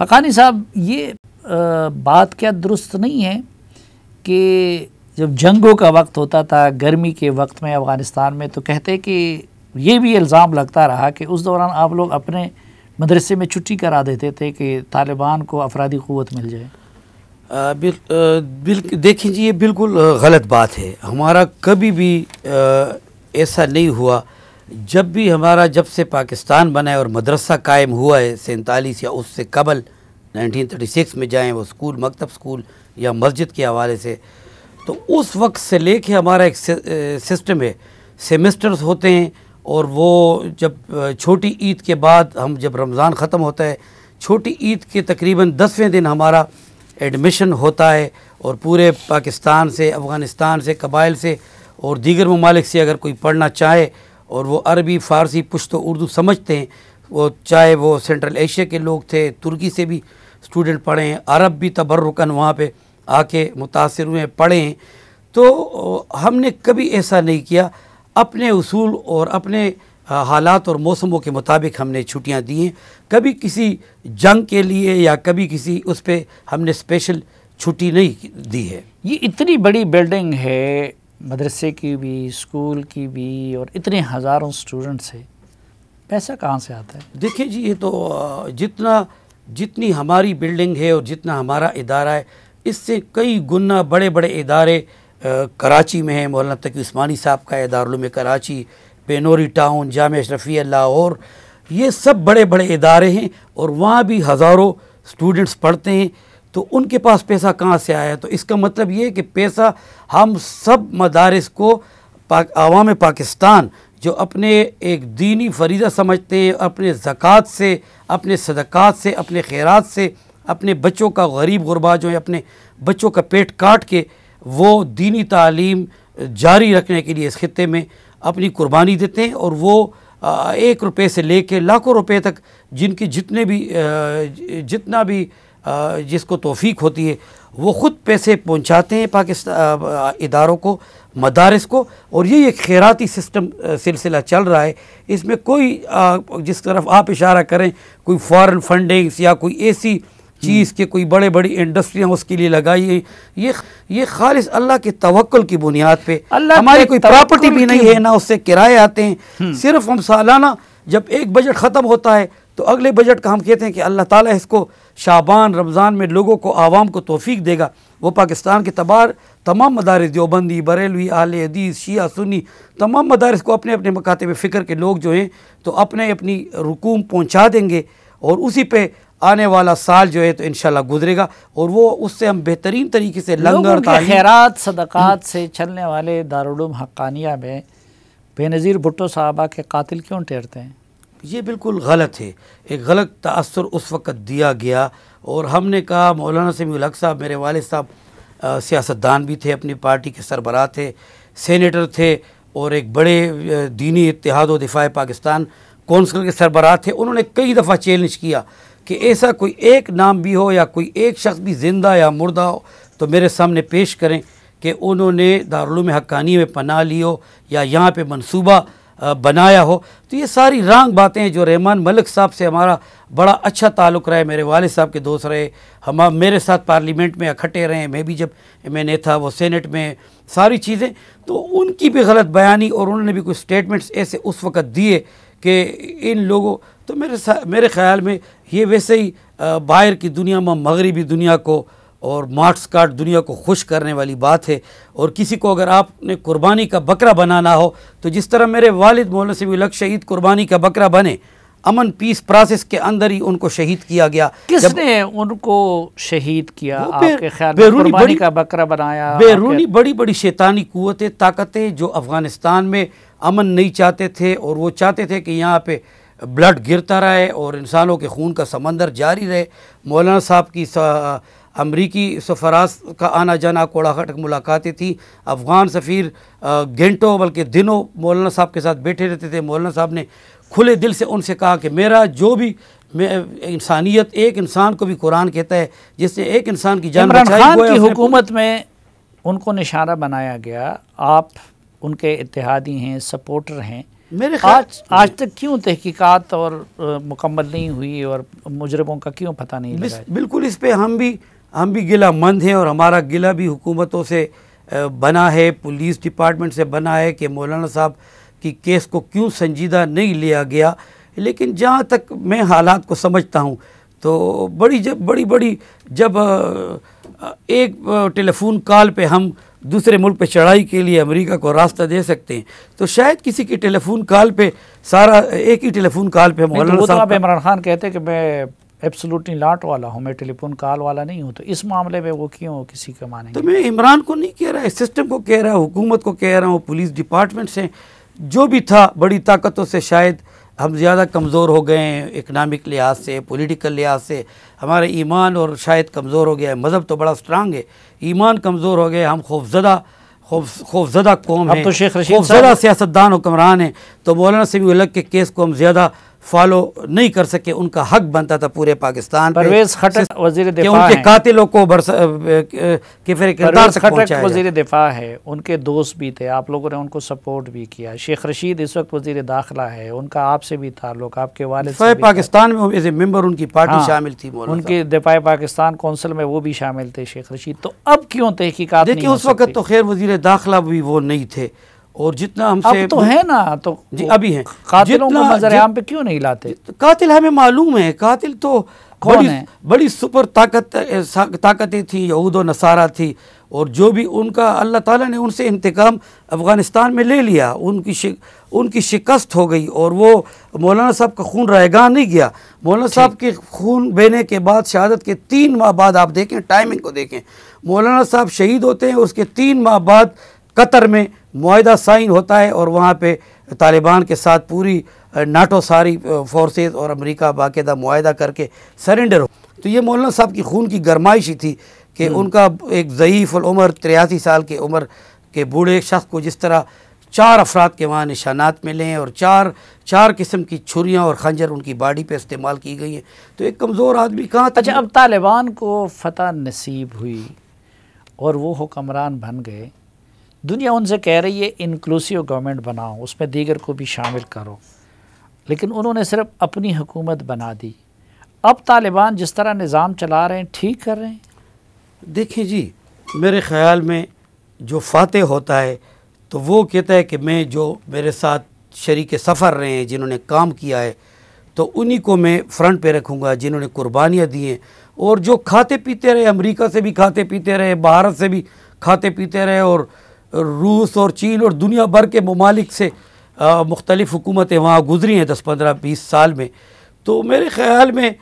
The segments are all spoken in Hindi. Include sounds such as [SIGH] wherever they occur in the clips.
हकानी साहब ये आ, बात क्या दुरुस्त नहीं है कि जब जंगों का वक्त होता था गर्मी के वक्त में अफ़गानिस्तान में तो कहते कि ये भी इल्ज़ाम लगता रहा कि उस दौरान आप लोग अपने मदरसे में छुट्टी करा देते थे कि तालिबान को अफराधी क़वत मिल जाए बिल, बिल देखिए जी ये बिल्कुल गलत बात है हमारा कभी भी ऐसा नहीं हुआ जब भी हमारा जब से पाकिस्तान बना है और मदरसा कायम हुआ है सैंतालीस या उससे कबल 1936 में जाएँ वो स्कूल मकतब स्कूल या मस्जिद के हवाले से तो उस वक्त से ले कर हमारा एक सिस्टम है सेमेस्टर्स होते हैं और वो जब छोटी ईद के बाद हम जब रमज़ान ख़त्म होता है छोटी ईद के तकरीबन दसवें दिन हमारा एडमिशन होता है और पूरे पाकिस्तान से अफ़गानिस्तान से कबाइल से और दीगर ममालिक से अगर कोई पढ़ना चाहे और वो अरबी फ़ारसी पुश्तो उर्दू समझते हैं वो चाहे वो सेंट्रल एशिया के लोग थे तुर्की से भी स्टूडेंट पढ़े हैं अरब भी तबरुकन वहाँ पे आके मुतासर हुए पढ़े हैं तो हमने कभी ऐसा नहीं किया अपने उसूल और अपने हालात और मौसमों के मुताबिक हमने छुट्टियां दी हैं कभी किसी जंग के लिए या कभी किसी उस पर हमने स्पेशल छुट्टी नहीं दी है ये इतनी बड़ी बिल्डिंग है मदरसे की भी स्कूल की भी और इतने हज़ारों स्टूडेंट्स हैं पैसा कहाँ से आता है देखिए जी ये तो जितना जितनी हमारी बिल्डिंग है और जितना हमारा इदारा है इससे कई गुना बड़े बड़े इदारे कराची में हैं मौलाना तक उस्मानी साहब का इदारुल कराची बेनोरी टाउन जाम अशरफिया लाहौर ये सब बड़े बड़े इदारे हैं और वहाँ भी हज़ारों स्टूडेंट्स पढ़ते हैं तो उनके पास पैसा कहाँ से आया तो इसका मतलब ये कि पैसा हम सब मदारस को पाक आवाम पाकिस्तान जो अपने एक दीनी फरीदा समझते हैं अपने ज़क़़त से अपने सदक़ात से अपने खैरात से अपने बच्चों का गरीब गुरबा जो है अपने बच्चों का पेट काट के वो दीनी तालीम जारी रखने के लिए इस खत्े में अपनी कुर्बानी देते हैं और वो एक रुपये से ले कर लाखों रुपये तक जिनकी जितने भी जितना भी जिसको तोफ़ी होती है वो ख़ुद पैसे पहुँचाते हैं पाकिस्तान इदारों को मदारस को और ये एक खैराती सिस्टम सिलसिला चल रहा है इसमें कोई जिस तरफ आप इशारा करें कोई फॉरेन फंडिंग्स या कोई ऐसी चीज़ हम्म। के कोई बड़े बड़ी इंडस्ट्रियाँ उसके लिए लगाई है ये ये खालिश अल्लाह के तवक्ल की बुनियाद पर हमारी कोई प्रॉपर्टी भी नहीं है ना उससे किराए आते हैं हम्म। सिर्फ हम सालाना जब एक बजट ख़त्म होता है तो अगले बजट का हम कहते हैं कि अल्लाह ताला इसको शाबान रमज़ान में लोगों को आवाम को तोफ़ी देगा वो पाकिस्तान के तबार तमाम मदारस देवबंदी बरेलवी आल हदीस शिया सुन्नी तमाम मदारस को अपने अपने में फ़िक्र के लोग जो हैं तो अपने अपनी रुकूम पहुँचा देंगे और उसी पर आने वाला साल जो है तो इन गुजरेगा और वो उससे हम बेहतरीन तरीके से लंगर खैरात सदक़ात हम्म। से चलने वाले दारुलूम हकानिया में बेनज़ीर भुट्टो साहबा के कातिल क्यों ठहरते हैं ये बिल्कुल गलत है एक गलत तसर उस वक़्त दिया गया और हमने कहा मौलाना समी हक साहब मेरे वाल साहब सियासतदान भी थे अपनी पार्टी के सरबराह थे सेनेटर थे और एक बड़े दीनी इतिहाद व दिफा पाकिस्तान कौंसिल के सरबरा थे उन्होंने कई दफ़ा चैलेंज किया कि ऐसा कोई एक नाम भी हो या कोई एक शख्स भी ज़िंदा या मुर्दा हो तो मेरे सामने पेश करें कि उन्होंने दारुल हक्कानी में पना लियो या यहाँ पे मंसूबा बनाया हो तो ये सारी रंग बातें जो रहमान मलिक साहब से हमारा बड़ा अच्छा ताल्लुक रहा है मेरे वाले साहब के दोस्त रहे हम मेरे साथ पार्लियामेंट में इकट्ठे रहे मैं भी जब एम था वो सेनेट में सारी चीज़ें तो उनकी भी गलत बयानी और उन्होंने भी कुछ स्टेटमेंट्स ऐसे उस वक़्त दिए कि इन लोगों तो मेरे मेरे ख्याल में ये वैसे ही बाहर की दुनिया में मगरबी दुनिया को और मार्क्स कार्ड दुनिया को खुश करने वाली बात है और किसी को अगर आपने कुर्बानी का बकरा बनाना हो तो जिस तरह मेरे वालिद मौलाना से लग शहीद कुर्बानी का बकरा बने अमन पीस प्रोसेस के अंदर ही उनको शहीद किया गया किसने उनको शहीद किया आपके ख्याल बैरूनी बड़ी का बकरा बनाया बैरूनी बड़ी बड़ी शैतानी कुतें ताकतें जो अफ़गानिस्तान में अमन नहीं चाहते थे और वो चाहते थे कि यहाँ पे ब्लड गिरता रहे और इंसानों के खून का समंदर जारी रहे मौलाना साहब की सा, अमरीकी सफराज का आना जाना खटक मुलाकातें थी अफ़गान सफ़ीर घंटों बल्कि दिनों मौलाना साहब के साथ बैठे रहते थे मौलाना साहब ने खुले दिल से उनसे कहा कि मेरा जो भी इंसानियत एक इंसान को भी कुरान कहता है जिससे एक इंसान की जान खान की हुकूमत में उनको निशाना बनाया गया आप उनके इतिहादी हैं सपोर्टर हैं मेरे आज आज तक क्यों तहकीकात और मुकम्मल नहीं हुई और मुजरबों का क्यों पता नहीं लगा बिल्कुल इस पर हम भी हम भी गिला मंद हैं और हमारा गिला भी हुकूमतों से बना है पुलिस डिपार्टमेंट से बना है कि मौलाना साहब की केस को क्यों संजीदा नहीं लिया गया लेकिन जहाँ तक मैं हालात को समझता हूँ तो बड़ी जब बड़ी बड़ी जब एक टेलीफोन कॉल पे हम दूसरे मुल्क पे चढ़ाई के लिए अमेरिका को रास्ता दे सकते हैं तो शायद किसी की टेलीफोन कॉल पे सारा एक ही टेलीफोन कॉल पे तो मौलाना तो साहब इमरान खान कहते हैं कि मैं एब्सोलूटली लाट वाला हूँ मैं टेलीफोन कॉल वाला नहीं हूँ तो इस मामले में वो क्यों हो किसी के माने तो मैं इमरान को नहीं कह रहा है सिस्टम को कह रहा हूँ हुकूमत को कह रहा हूँ पुलिस डिपार्टमेंट से जो भी था बड़ी ताकतों से शायद हम ज़्यादा कमज़ोर हो गए हैं इकनॉमिक लिहाज से पॉलिटिकल लिहाज से हमारा ईमान और शायद कमज़ोर हो गया है मज़हब तो बड़ा स्ट्रांग है ईमान कमज़ोर हो गया हम खौफजदा खौफजदा कौम है तो शेख रशीद सियासतदान हुक्मरान है तो मौलाना अलग के केस को हम ज़्यादा फॉलो नहीं कर सके उनका हक बनता था पूरे पाकिस्तान परवेज खटक वजीर उनके कातिलों को वजीर दिफा है उनके दोस्त भी थे आप लोगों ने उनको सपोर्ट भी किया शेख रशीद इस वक्त वजीर दाखिला है उनका आपसे भी ताल्लुक आपके वाले पाकिस्तान में मेम्बर उनकी पार्टी हाँ, शामिल थी उनके दिफा पाकिस्तान कौंसिल में वो भी शामिल थे शेख रशीद तो अब क्यों तहकीकत देखिए उस वक्त तो खैर वजीर दाखिला भी वो नहीं थे और जितना हमसे तो है ना तो जी अभी है कातिलों को पे क्यों नहीं लाते कातिल हमें मालूम है कातिल तो कौन बड़ी, है बड़ी सुपर ताकत ताकतें थी यहूद नसारा थी और जो भी उनका अल्लाह ताला ने उनसे इंतकाम अफ़गानिस्तान में ले लिया उनकी शि, उनकी शिकस्त हो गई और वो मौलाना साहब का खून रायगा नहीं गया मौलाना साहब के खून बहने के बाद शहादत के तीन माह बाद आप देखें टाइमिंग को देखें मौलाना साहब शहीद होते हैं उसके तीन माह बाद कतर में माहदा साइन होता है और वहाँ पर तालिबान के साथ पूरी नाटो सारी फोर्सेस और अमरीका बाकायदा माहदा करके सरेंडर हो तो ये मौलाना साहब की खून की गरमाइश ही थी कि हम्म। उनका एक ज़यीफ़ उम्र तिरासी साल के उम्र के बूढ़े शख्स को जिस तरह चार अफराद के वहाँ निशानात मिले हैं और चार चार किस्म की छुरियाँ और खंजर उनकी बाड़ी पर इस्तेमाल की गई हैं तो एक कमज़ोर आदमी कहाँ था अच्छा अब तालिबान को फतह नसीब हुई और वो हुक्मरान बन गए दुनिया उनसे कह रही है इंक्लूसिव गवर्नमेंट बनाओ उसमें दीगर को भी शामिल करो लेकिन उन्होंने सिर्फ अपनी हुकूमत बना दी अब तालिबान जिस तरह निज़ाम चला रहे हैं ठीक कर रहे हैं देखिए जी मेरे ख़्याल में जो फातह होता है तो वो कहता है कि मैं जो मेरे साथ शरीक सफ़र रहे हैं जिन्होंने काम किया है तो उन्हीं को मैं फ्रंट पे रखूँगा जिन्होंने कुर्बानियाँ दी हैं और जो खाते पीते रहे अमरीका से भी खाते पीते रहे भारत से भी खाते पीते रहे और रूस और चीन और दुनिया भर के ममालिक से मुख्तलिफ़ हुकूमतें वहाँ गुजरी हैं दस पंद्रह बीस साल में तो मेरे ख्याल में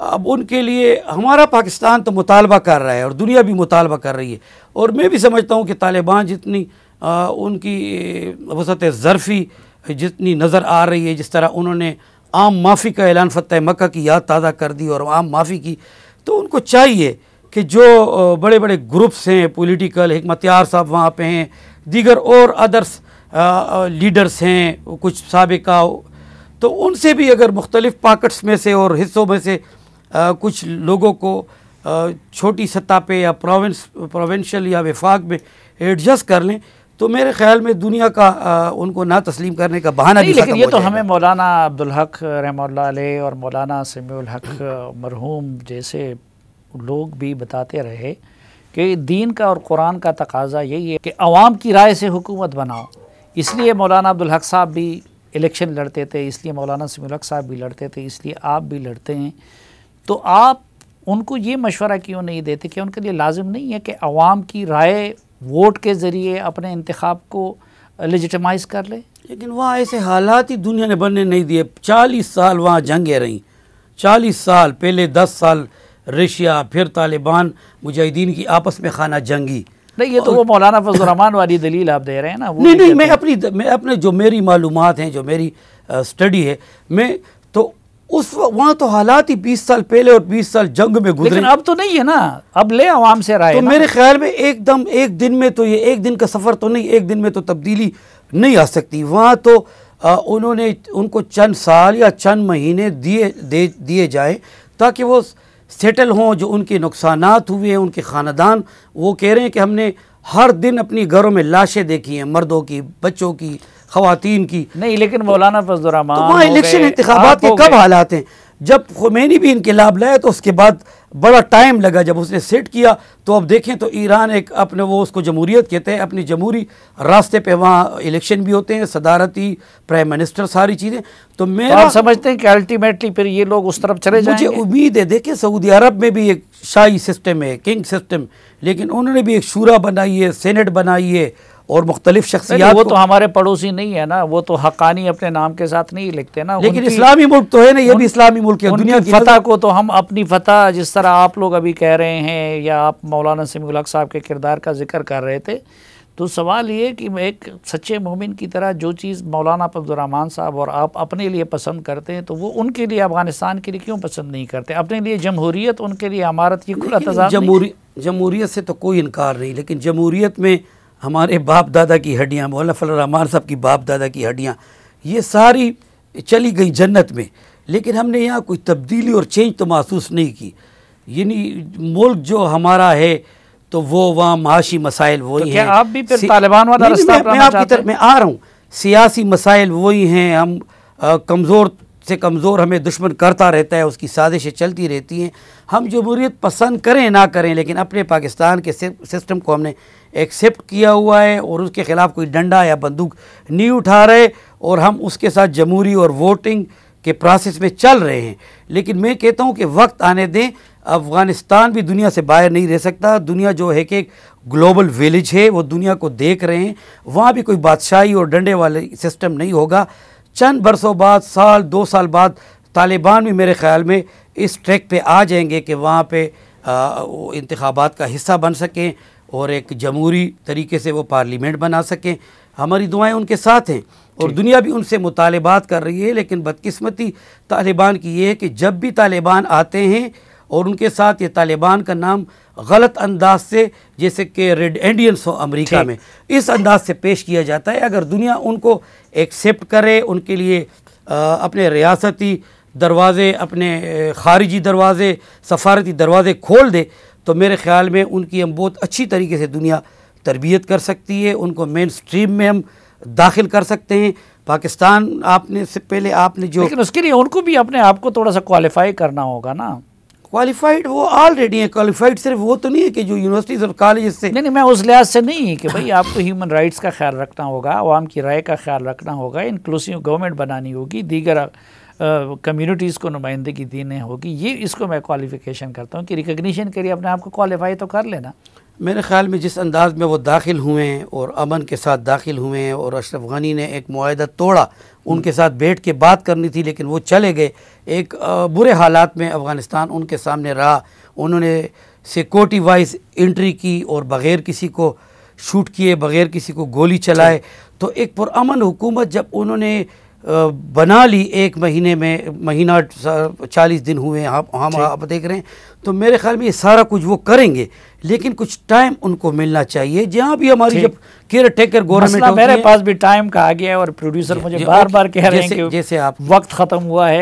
अब उनके लिए हमारा पाकिस्तान तो मुतालबा कर रहा है और दुनिया भी मुतालबा कर रही है और मैं भी समझता हूँ कि तालिबान जितनी आ, उनकी वसत ज़रफ़ी जितनी नज़र आ रही है जिस तरह उन्होंने आम माफ़ी का ऐलान फ़तः मक्का की याद ताज़ा कर दी और आम माफ़ी की तो उनको चाहिए कि जो बड़े बड़े ग्रुप्स हैं पॉलिटिकल हमतियार साहब वहाँ पे हैं दीगर और अदर्स लीडर्स हैं कुछ सबका तो उनसे भी अगर मुख्तलिफ़ पाकट्स में से और हिस्सों में से आ, कुछ लोगों को आ, छोटी सतह पे या प्रोविंस प्रोविंशल या विफाक में एडजस्ट कर लें तो मेरे ख्याल में दुनिया का आ, उनको ना तस्लीम करने का बहाना नहीं लेकिन ये तो हमें मौलाना अब्दुल हक रहमल्ला और मौलाना समीउल हक मरहूम जैसे लोग भी बताते रहे कि दीन का और कुरान का तकाजा यही है कि अवाम की राय से हुकूमत बनाओ इसलिए मौलाना अब्दुल साहब भी इलेक्शन लड़ते थे इसलिए मौलाना हक साहब भी लड़ते थे इसलिए आप भी लड़ते हैं तो आप उनको ये मशवरा क्यों नहीं देते कि उनके लिए लाजम नहीं है कि अवाम की राय वोट के ज़रिए अपने इंतखब को लजिटमाइज कर ले लेकिन वहाँ ऐसे हालात ही दुनिया ने बनने नहीं दिए चालीस साल वहाँ जंगें रहीं चालीस साल पहले दस साल रशिया फिर तालिबान मुजाहिदीन की आपस में खाना जंगी नहीं ये तो वो मौलाना फजलरहमान [LAUGHS] वाली दलील आप दे रहे हैं ना वो नहीं नहीं मैं अपनी मैं अपने जो मेरी मालूम हैं जो मेरी स्टडी है मैं तो उस वहाँ तो हालात ही बीस साल पहले और बीस साल जंग में गुजरे अब तो नहीं है ना अब ले आवाम से राय तो मेरे ख्याल में एकदम एक दिन में तो ये एक दिन का सफ़र तो नहीं एक दिन में तो तब्दीली नहीं आ सकती वहाँ तो आ, उन्होंने उनको चंद साल या चंद महीने दिए दे दिए जाए ताकि वो सेटल हों जो उनके नुकसान हुए हैं उनके ख़ानदान वो कह रहे हैं कि हमने हर दिन अपनी घरों में लाशें देखी हैं मर्दों की बच्चों की खातन की नहीं लेकिन मौलाना फजल तो इलेक्शन इंतबात के कब हालात हैं जब खुमैनी भी इनकलाब लाया तो उसके बाद बड़ा टाइम लगा जब उसने सेट किया तो अब देखें तो ईरान एक अपने वो उसको जमहूरीत कहते हैं अपनी जमहूरी रास्ते पे वहाँ इलेक्शन भी होते हैं सदारती प्राइम मिनिस्टर सारी चीज़ें तो, तो मैं आप समझते हैं कि अल्टीमेटली फिर ये लोग उस तरफ चले जाएंगे मुझे उम्मीद है देखें सऊदी अरब में भी एक शाही सिस्टम है किंग सिस्टम लेकिन उन्होंने भी एक शूरा बनाई है सेनेट बनाई है और मुख्तलिफ शख्सियात वो तो हमारे पड़ोसी नहीं है ना वो तो हकानी अपने नाम के साथ नहीं लिखते ना लेकिन इस्लामी मुल्क तो है ना ये भी इस्लामी मुल्क है दुनिया की फतह को तो हम अपनी फतह जिस तरह आप लोग अभी कह रहे हैं या आप मौलाना समीउल साहब के किरदार का जिक्र कर रहे थे तो सवाल ये कि मैं एक सच्चे मोमिन की तरह जो चीज़ मौलाना अब्दुलरहमान साहब और आप अपने लिए पसंद करते हैं तो वो उनके लिए अफगानिस्तान के लिए क्यों पसंद नहीं करते अपने लिए जमहूरीत उनके लिए अमारत की खुला तजाम जमहूरी जमहूरीत से तो कोई इनकार नहीं लेकिन जमहूरीत में हमारे बाप दादा की हड्डियाँ मौला फल अमार साहब की बाप दादा की हड्डियाँ ये सारी चली गई जन्नत में लेकिन हमने यहाँ कोई तब्दीली और चेंज तो महसूस नहीं की यानी मुल्क जो हमारा है तो वो वहाँ माशी मसाइल तो वही तो हैं आप भी तालिबान वाला रास्ता मैं, मैं आपकी तरफ में आ रहा हूँ सियासी मसाइल वही हैं हम कमज़ोर से कमज़ोर हमें दुश्मन करता रहता है उसकी साजिशें चलती रहती हैं हम जमहूरीत पसंद करें ना करें लेकिन अपने पाकिस्तान के सिस्टम को हमने एक्सेप्ट किया हुआ है और उसके ख़िलाफ़ कोई डंडा या बंदूक नहीं उठा रहे और हम उसके साथ जमहूरी और वोटिंग के प्रोसेस में चल रहे हैं लेकिन मैं कहता हूँ कि वक्त आने दें अफ़गानिस्तान भी दुनिया से बाहर नहीं रह सकता दुनिया जो है कि ग्लोबल विलेज है वो दुनिया को देख रहे हैं वहाँ भी कोई बादशाही और डंडे वाले सिस्टम नहीं होगा चंद बरसों बाद साल दो साल बाद तालिबान भी मेरे ख्याल में इस ट्रैक पे आ जाएंगे कि वहाँ पे इंतबात का हिस्सा बन सकें और एक जमहूरी तरीके से वो पार्लीमेंट बना सकें हमारी दुआएं उनके साथ हैं और दुनिया भी उनसे मुतालबात कर रही है लेकिन बदकिस्मती तालिबान की ये है कि जब भी तालिबान आते हैं और उनके साथ ये तालिबान का नाम गलत अंदाज से जैसे कि रेड इंडियंस हो अमेरिका में इस अंदाज से पेश किया जाता है अगर दुनिया उनको एक्सेप्ट करे उनके लिए आ, अपने रियासती दरवाज़े अपने खारिजी दरवाज़े सफारती दरवाज़े खोल दे तो मेरे ख्याल में उनकी हम बहुत अच्छी तरीके से दुनिया तरबियत कर सकती है उनको मेन स्ट्रीम में हम दाखिल कर सकते हैं पाकिस्तान आपने से पहले आपने जो लेकिन उसके लिए उनको भी अपने आप को थोड़ा सा क्वालिफाई करना होगा ना क्वालिफाइड वो ऑलरेडी है क्वालिफाइड सिर्फ वो तो नहीं है कि जो यूनिवर्सिटीज़ और कॉलेज से नहीं नहीं मैं उस लिहाज से नहीं है कि भाई आपको ह्यूमन राइट्स का ख्याल रखना होगा आवाम की राय का ख्याल रखना होगा इंक्लूसिव गवर्नमेंट बनानी होगी दीगर कम्युनिटीज़ को नुमाइंदगी देने होगी ये इसको मैं क्वालिफिकेशन करता हूँ कि रिकग्निशन के लिए अपने आप को क्वालिफाई तो कर लेना मेरे ख़्याल में जिस अंदाज में वो दाखिल हुए हैं और अमन के साथ दाखिल हुए हैं और अशरफ गनी ने एक माहा तोड़ा उनके साथ बैठ के बात करनी थी लेकिन वो चले गए एक बुरे हालात में अफ़गानिस्तान उनके सामने रहा उन्होंने सिक्योरिटी वाइज इंट्री की और बग़ैर किसी को शूट किए बग़ैर किसी को गोली चलाए तो एक पुरान हुकूमत जब उन्होंने बना ली एक महीने में महीना चालीस दिन हुए आप हम आप देख रहे हैं तो मेरे ख्याल में ये सारा कुछ वो करेंगे लेकिन कुछ टाइम उनको मिलना चाहिए जहाँ भी हमारी जब केयर टेकर गवर्नमेंट मेरे पास भी टाइम का आ गया है और प्रोड्यूसर मुझे बार बार कह रहे हैं जैसे आप वक्त ख़त्म हुआ है